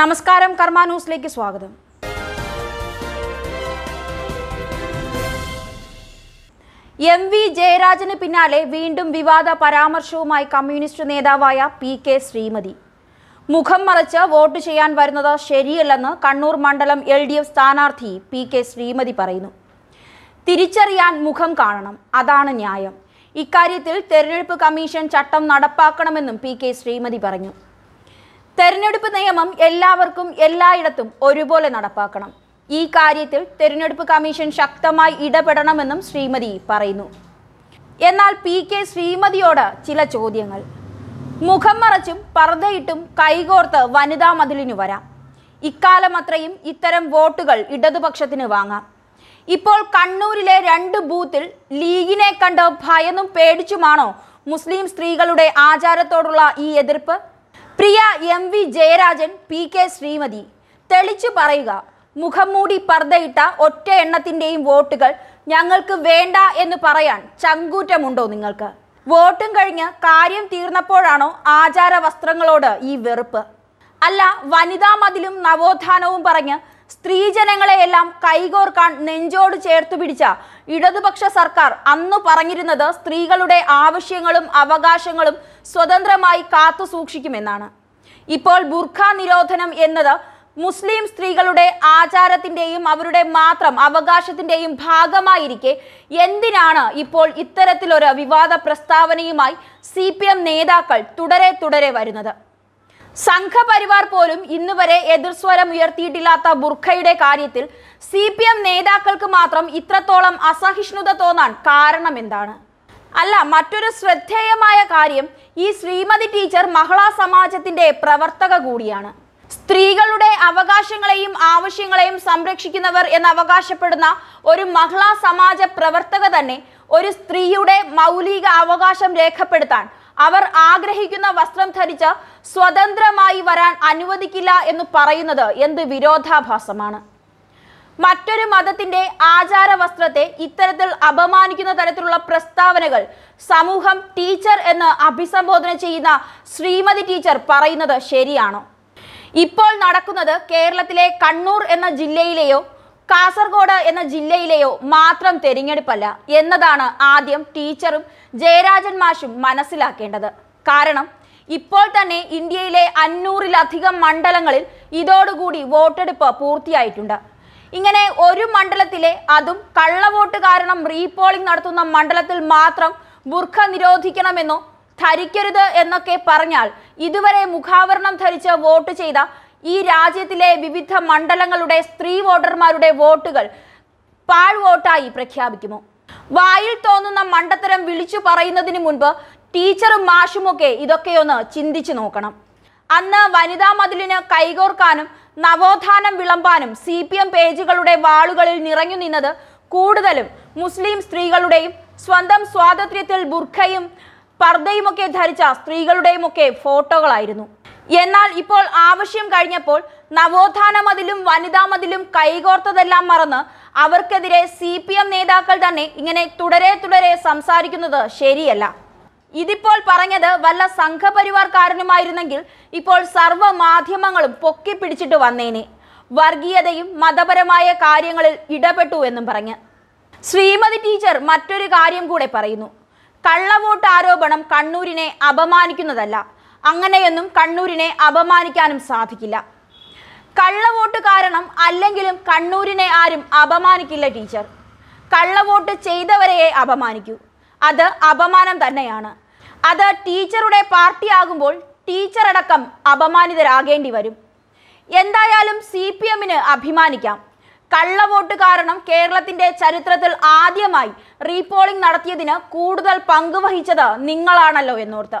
നമസ്കാരം കർമ്മ ന്യൂസിലേക്ക് സ്വാഗതം എം വി ജയരാജന് പിന്നാലെ വീണ്ടും വിവാദ പരാമർശവുമായി കമ്മ്യൂണിസ്റ്റ് നേതാവായ പി കെ ശ്രീമതി മുഖം മറച്ച് വോട്ട് ചെയ്യാൻ വരുന്നത് ശരിയല്ലെന്ന് കണ്ണൂർ മണ്ഡലം എൽ ഡി എഫ് സ്ഥാനാർത്ഥി പി കെ ശ്രീമതി പറയുന്നു തിരിച്ചറിയാൻ മുഖം കാണണം അതാണ് ന്യായം ഇക്കാര്യത്തിൽ തെരഞ്ഞെടുപ്പ് കമ്മീഷൻ ചട്ടം നടപ്പാക്കണമെന്നും പി കെ ശ്രീമതി പറഞ്ഞു തെരഞ്ഞെടുപ്പ് നിയമം എല്ലാവർക്കും എല്ലായിടത്തും ഒരുപോലെ നടപ്പാക്കണം ഈ കാര്യത്തിൽ തെരഞ്ഞെടുപ്പ് കമ്മീഷൻ ശക്തമായി ഇടപെടണമെന്നും ശ്രീമതി പറയുന്നു എന്നാൽ പി കെ ശ്രീമതിയോട് ചില ചോദ്യങ്ങൾ മുഖം മറച്ചും പർദ്ദയിട്ടും കൈകോർത്ത് വനിതാ മതിലിനു വരാം ഇക്കാലം അത്രയും ഇത്തരം വോട്ടുകൾ ഇടതുപക്ഷത്തിന് വാങ്ങാം ഇപ്പോൾ കണ്ണൂരിലെ രണ്ട് ബൂത്തിൽ ലീഗിനെ കണ്ട് ഭയന്നും പേടിച്ചുമാണോ മുസ്ലിം സ്ത്രീകളുടെ ആചാരത്തോടുള്ള ഈ എതിർപ്പ് പ്രിയ M V Jayarajan P K Sreemathi തെളിച്ചു പറയുക മുഖം മൂടി പർദ്ദയിട്ട ഒറ്റ എണ്ണത്തിൻ്റെയും വോട്ടുകൾ ഞങ്ങൾക്ക് വേണ്ട എന്ന് പറയാൻ ചങ്കൂറ്റമുണ്ടോ നിങ്ങൾക്ക് വോട്ടും കഴിഞ്ഞ് കാര്യം തീർന്നപ്പോഴാണോ ആചാര വസ്ത്രങ്ങളോട് ഈ വെറുപ്പ് അല്ല വനിതാ മതിലും നവോത്ഥാനവും പറഞ്ഞ് സ്ത്രീജനങ്ങളെയെല്ലാം കൈകോർക്കാൻ നെഞ്ചോട് ചേർത്തു പിടിച്ച ഇടതുപക്ഷ സർക്കാർ അന്ന് പറഞ്ഞിരുന്നത് സ്ത്രീകളുടെ ആവശ്യങ്ങളും അവകാശങ്ങളും സ്വതന്ത്രമായി കാത്തു സൂക്ഷിക്കുമെന്നാണ് ഇപ്പോൾ ബുർഖ നിരോധനം എന്നത് മുസ്ലിം സ്ത്രീകളുടെ ആചാരത്തിൻ്റെയും അവരുടെ മാത്രം അവകാശത്തിൻ്റെയും ഭാഗമായിരിക്കെ എന്തിനാണ് ഇപ്പോൾ ഇത്തരത്തിലൊരു വിവാദ പ്രസ്താവനയുമായി സി നേതാക്കൾ തുടരെ തുടരെ വരുന്നത് സംഘപരിവാർ പോലും ഇന്ന് വരെ എതിർസ്വരം ഉയർത്തിയിട്ടില്ലാത്ത ബുർഖയുടെ കാര്യത്തിൽ സി പി എം നേതാക്കൾക്ക് മാത്രം ഇത്രത്തോളം അസഹിഷ്ണുത തോന്നാൻ കാരണം എന്താണ് അല്ല മറ്റൊരു ശ്രദ്ധേയമായ കാര്യം ഈ ശ്രീമതി ടീച്ചർ മഹളാ സമാജത്തിന്റെ പ്രവർത്തക കൂടിയാണ് സ്ത്രീകളുടെ അവകാശങ്ങളെയും ആവശ്യങ്ങളെയും സംരക്ഷിക്കുന്നവർ എന്ന് അവകാശപ്പെടുന്ന ഒരു മഹളാ സമാജ പ്രവർത്തക തന്നെ ഒരു സ്ത്രീയുടെ മൗലിക അവകാശം രേഖപ്പെടുത്താൻ അവർ ആഗ്രഹിക്കുന്ന വസ്ത്രം ധരിച്ച് സ്വതന്ത്രമായി വരാൻ അനുവദിക്കില്ല എന്ന് പറയുന്നത് എന്ത് വിരോധാഭാസമാണ് മറ്റൊരു മതത്തിന്റെ ആചാര വസ്ത്രത്തെ ഇത്തരത്തിൽ അപമാനിക്കുന്ന തരത്തിലുള്ള പ്രസ്താവനകൾ സമൂഹം ടീച്ചർ എന്ന് അഭിസംബോധന ചെയ്യുന്ന ശ്രീമതി ടീച്ചർ പറയുന്നത് ശരിയാണോ ഇപ്പോൾ നടക്കുന്നത് കേരളത്തിലെ കണ്ണൂർ എന്ന ജില്ലയിലെയോ കാസർഗോഡ് എന്ന ജില്ലയിലെയോ മാത്രം തെരഞ്ഞെടുപ്പല്ല എന്നതാണ് ആദ്യം ടീച്ചറും ജയരാജൻ മാഷും മനസ്സിലാക്കേണ്ടത് കാരണം ഇപ്പോൾ തന്നെ ഇന്ത്യയിലെ അഞ്ഞൂറിലധികം മണ്ഡലങ്ങളിൽ ഇതോടുകൂടി വോട്ടെടുപ്പ് പൂർത്തിയായിട്ടുണ്ട് ഇങ്ങനെ ഒരു മണ്ഡലത്തിലെ അതും കള്ളവോട്ട് കാരണം റീപോളിംഗ് നടത്തുന്ന മണ്ഡലത്തിൽ മാത്രം ബുർഖ നിരോധിക്കണമെന്നോ ധരിക്കരുത് എന്നൊക്കെ പറഞ്ഞാൽ ഇതുവരെ മുഖാവരണം ധരിച്ച് വോട്ട് ചെയ്ത ഈ രാജ്യത്തിലെ വിവിധ മണ്ഡലങ്ങളുടെ സ്ത്രീ വോട്ടർമാരുടെ വോട്ടുകൾ പാൾ വോട്ടായി പ്രഖ്യാപിക്കുമോ വായിൽ തോന്നുന്ന മണ്ടത്തരം വിളിച്ചു പറയുന്നതിന് മുൻപ് ടീച്ചറും മാഷുമൊക്കെ ഇതൊക്കെയൊന്ന് ചിന്തിച്ചു നോക്കണം അന്ന് വനിതാ മതിലിന് കൈകോർക്കാനും നവോത്ഥാനം വിളമ്പാനും സി പി എം പേജുകളുടെ വാളുകളിൽ നിറഞ്ഞു നിന്നത് കൂടുതലും മുസ്ലിം സ്ത്രീകളുടെയും സ്വന്തം സ്വാതന്ത്ര്യത്തിൽ ബുർഖയും പർദ്ദയുമൊക്കെ ധരിച്ച സ്ത്രീകളുടെയുമൊക്കെ ഫോട്ടോകളായിരുന്നു എന്നാൽ ഇപ്പോൾ ആവശ്യം കഴിഞ്ഞപ്പോൾ നവോത്ഥാന മതിലും വനിതാ മതിലും കൈകോർത്തതെല്ലാം മറന്ന് അവർക്കെതിരെ സി പി എം നേതാക്കൾ തന്നെ ഇങ്ങനെ തുടരെ തുടരെ സംസാരിക്കുന്നത് ശരിയല്ല ഇതിപ്പോൾ പറഞ്ഞത് വല്ല സംഘപരിവാർക്കാരനുമായിരുന്നെങ്കിൽ ഇപ്പോൾ സർവ്വ മാധ്യമങ്ങളും പൊക്കി പിടിച്ചിട്ട് വന്നേനെ വർഗീയതയും മതപരമായ കാര്യങ്ങളിൽ ഇടപെട്ടു എന്നും പറഞ്ഞ് ശ്രീമതി ടീച്ചർ മറ്റൊരു കാര്യം കൂടെ പറയുന്നു കള്ളവോട്ട് ആരോപണം കണ്ണൂരിനെ അപമാനിക്കുന്നതല്ല അങ്ങനെയൊന്നും കണ്ണൂരിനെ അപമാനിക്കാനും സാധിക്കില്ല കള്ളവോട്ട് കാരണം അല്ലെങ്കിലും കണ്ണൂരിനെ ആരും അപമാനിക്കില്ല ടീച്ചർ കള്ളവോട്ട് ചെയ്തവരെയെ അപമാനിക്കൂ അത് അപമാനം തന്നെയാണ് അത് ടീച്ചറുടെ പാർട്ടിയാകുമ്പോൾ ടീച്ചറടക്കം അപമാനിതരാകേണ്ടി വരും എന്തായാലും സി പി എമ്മിന് അഭിമാനിക്കാം കള്ളവോട്ട് കാരണം കേരളത്തിന്റെ ചരിത്രത്തിൽ ആദ്യമായി റീപോളിംഗ് നടത്തിയതിന് കൂടുതൽ പങ്കുവഹിച്ചത് നിങ്ങളാണല്ലോ എന്നോർത്ത്